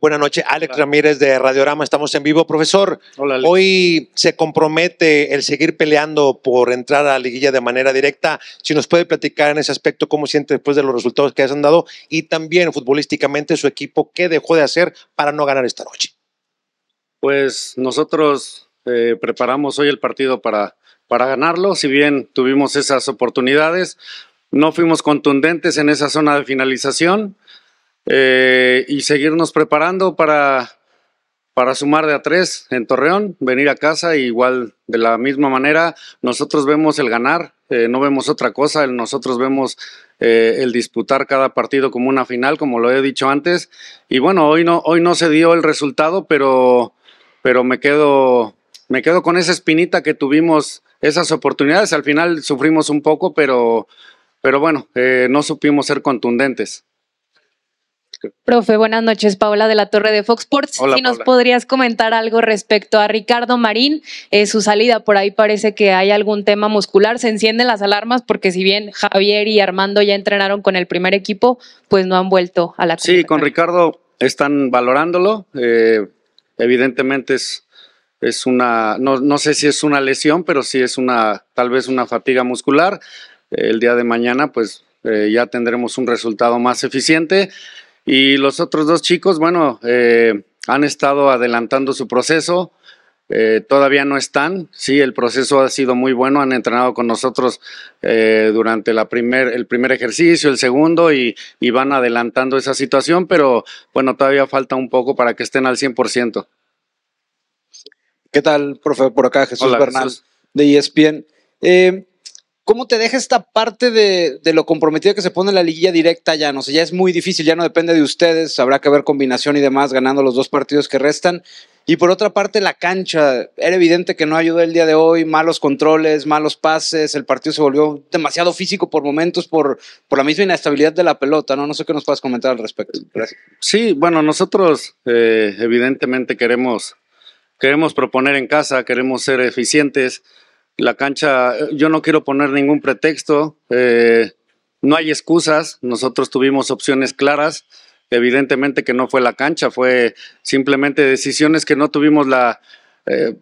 Buenas noches, Alex Ramírez de Radiorama, estamos en vivo. Profesor, Hola, hoy se compromete el seguir peleando por entrar a la liguilla de manera directa. Si nos puede platicar en ese aspecto cómo siente después de los resultados que han dado y también futbolísticamente su equipo, qué dejó de hacer para no ganar esta noche. Pues nosotros eh, preparamos hoy el partido para, para ganarlo, si bien tuvimos esas oportunidades, no fuimos contundentes en esa zona de finalización eh, y seguirnos preparando para, para sumar de a tres en Torreón, venir a casa igual de la misma manera. Nosotros vemos el ganar, eh, no vemos otra cosa, nosotros vemos eh, el disputar cada partido como una final, como lo he dicho antes. Y bueno, hoy no, hoy no se dio el resultado, pero, pero me, quedo, me quedo con esa espinita que tuvimos, esas oportunidades. Al final sufrimos un poco, pero, pero bueno, no supimos ser contundentes. Profe, buenas noches. Paola de la Torre de Fox Sports. si nos podrías comentar algo respecto a Ricardo Marín, eh, su salida, por ahí parece que hay algún tema muscular. Se encienden las alarmas porque si bien Javier y Armando ya entrenaron con el primer equipo, pues no han vuelto a la Sí, con Ricardo están valorándolo. Eh, evidentemente es, es una, no, sé si es una lesión, pero sí es una, tal vez una fatiga muscular. El día de mañana, pues eh, ya tendremos un resultado más eficiente. Y los otros dos chicos, bueno, eh, han estado adelantando su proceso. Eh, todavía no están. Sí, el proceso ha sido muy bueno. Han entrenado con nosotros eh, durante la primer, el primer ejercicio, el segundo, y, van adelantando esa situación, pero bueno, todavía falta un poco para que estén al 100%. ¿Qué tal, profe? Por acá, Jesús Bernal, de ESPN. Eh, ¿Cómo te deja esta parte de, lo comprometido que se pone la liguilla directa ya? No sé, ya es muy difícil, ya no depende de ustedes, habrá que ver combinación y demás, ganando los dos partidos que restan. Y por otra parte, la cancha, era evidente que no ayudó el día de hoy, malos controles, malos pases, el partido se volvió demasiado físico por momentos por, por la misma inestabilidad de la pelota, ¿no? No sé qué nos puedas comentar al respecto. Sí, bueno, nosotros eh, evidentemente queremos, queremos proponer en casa, queremos ser eficientes la cancha, eh, yo no quiero poner ningún pretexto, eh, no hay excusas, nosotros tuvimos opciones claras, evidentemente que no fue la cancha, fue simplemente decisiones que no tuvimos la, eh,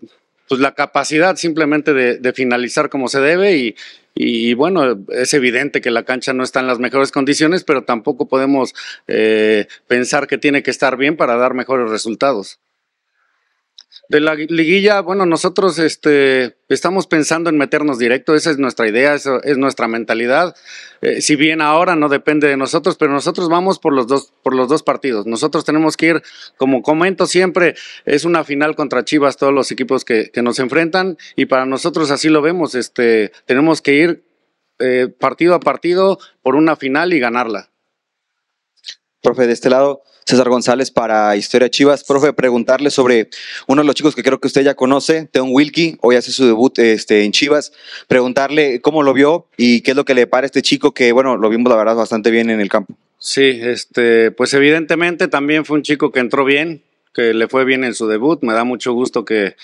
pues la capacidad simplemente de, finalizar como se debe y, y, bueno, es evidente que la cancha no está en las mejores condiciones, pero tampoco podemos pensar que tiene que estar bien para dar mejores resultados. De la liguilla, bueno, nosotros este, estamos pensando en meternos directo, esa es nuestra idea, esa es nuestra mentalidad. Eh, si bien ahora no depende de nosotros, pero nosotros vamos por los dos, por los dos partidos. Nosotros tenemos que ir, como comento siempre, es una final contra Chivas, todos los equipos que, nos enfrentan, y para nosotros así lo vemos, este, tenemos que ir eh, partido a partido por una final y ganarla. Profe, de este lado, César González para Historia Chivas. Profe, preguntarle sobre uno de los chicos que creo que usted ya conoce, Teon Wilkie, hoy hace su debut este, en Chivas. Preguntarle cómo lo vio y qué es lo que le para este chico que, bueno, lo vimos la verdad bastante bien en el campo. Sí, este, pues evidentemente también fue un chico que entró bien, que le fue bien en su debut. Me da mucho gusto que,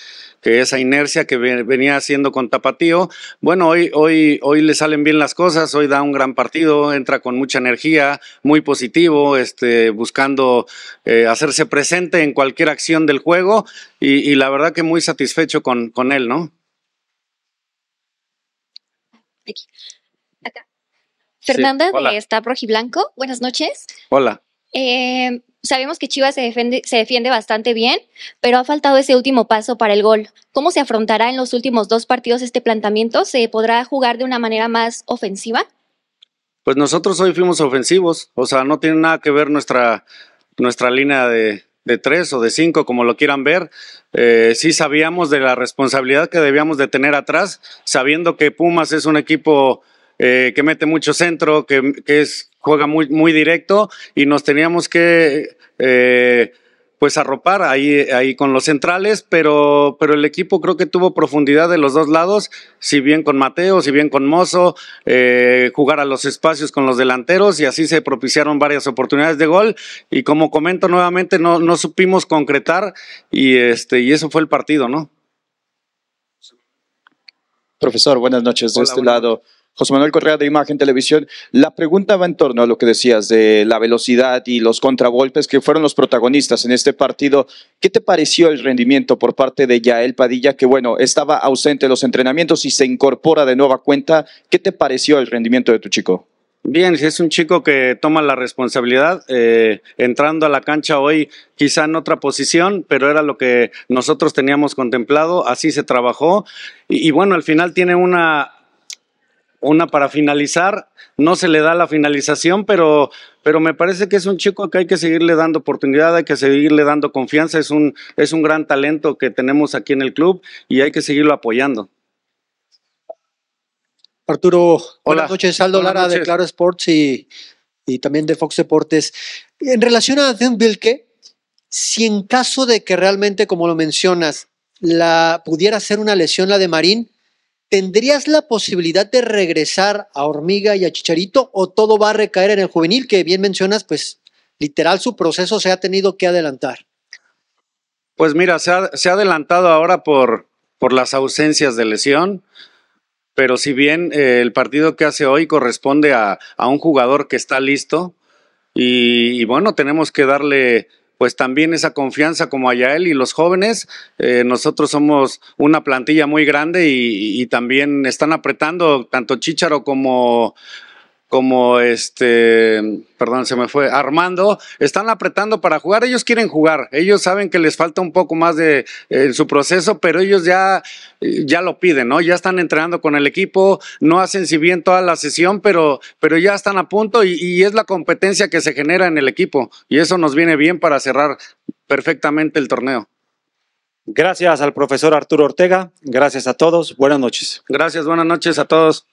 esa inercia que venía haciendo con Tapatío, bueno, hoy, hoy, hoy le salen bien las cosas, hoy da un gran partido, entra con mucha energía, muy positivo, este, buscando eh, hacerse presente en cualquier acción del juego y, la verdad que muy satisfecho con, con él, ¿no? Aquí. Acá. Fernanda de Rojiblanco, buenas noches. Hola. Eh, sabemos que Chivas se defiende, se defiende bastante bien, pero ha faltado ese último paso para el gol. ¿Cómo se afrontará en los últimos dos partidos este planteamiento? ¿Se podrá jugar de una manera más ofensiva? Pues nosotros hoy fuimos ofensivos, o sea, no tiene nada que ver nuestra, nuestra línea de, tres o de cinco, como lo quieran ver. Eh, sí sabíamos de la responsabilidad que debíamos de tener atrás, sabiendo que Pumas es un equipo eh, que mete mucho centro, que es juega muy, muy directo y nos teníamos que eh, pues arropar ahí, ahí con los centrales, pero, pero el equipo creo que tuvo profundidad de los dos lados, si bien con Mateo, si bien con Mozo, eh, jugar a los espacios con los delanteros y así se propiciaron varias oportunidades de gol y como comento nuevamente no, no supimos concretar y, este, y eso fue el partido, ¿no? Profesor, buenas noches. de este lado José Manuel Correa de Imagen Televisión. La pregunta va en torno a lo que decías de la velocidad y los contragolpes que fueron los protagonistas en este partido. ¿Qué te pareció el rendimiento por parte de Yael Padilla, que bueno, estaba ausente los entrenamientos y se incorpora de nueva cuenta? ¿Qué te pareció el rendimiento de tu chico? Bien, es un chico que toma la responsabilidad, eh, entrando a la cancha hoy quizá en otra posición, pero era lo que nosotros teníamos contemplado, así se trabajó y bueno, al final tiene una una para finalizar. No se le da la finalización, pero, pero me parece que es un chico que hay que seguirle dando oportunidad, hay que seguirle dando confianza. Es un, es un gran talento que tenemos aquí en el club y hay que seguirlo apoyando. Arturo, Hola. buenas noches. Aldo Lara de Claro Sports y, y también de Fox Deportes. En relación a Adrián Vilke, si en caso de que realmente, como lo mencionas, la, pudiera ser una lesión la de Marín, ¿tendrías la posibilidad de regresar a Hormiga y a Chicharito o todo va a recaer en el juvenil que bien mencionas, pues literal su proceso se ha tenido que adelantar? Pues mira, se ha, adelantado ahora por, por las ausencias de lesión, pero si bien eh, el partido que hace hoy corresponde a, un jugador que está listo y bueno, tenemos que darle pues también esa confianza como Ayael y los jóvenes. Eh, nosotros somos una plantilla muy grande y, también están apretando tanto Chícharo como como este, perdón, se me fue, Armando, están apretando para jugar, ellos quieren jugar, ellos saben que les falta un poco más de eh, su proceso, pero ellos ya, eh, ya lo piden, ¿no? Ya están entrenando con el equipo, no hacen si bien toda la sesión, pero, pero ya están a punto y es la competencia que se genera en el equipo y eso nos viene bien para cerrar perfectamente el torneo. Gracias al profesor Arturo Ortega, gracias a todos, buenas noches. Gracias, buenas noches a todos.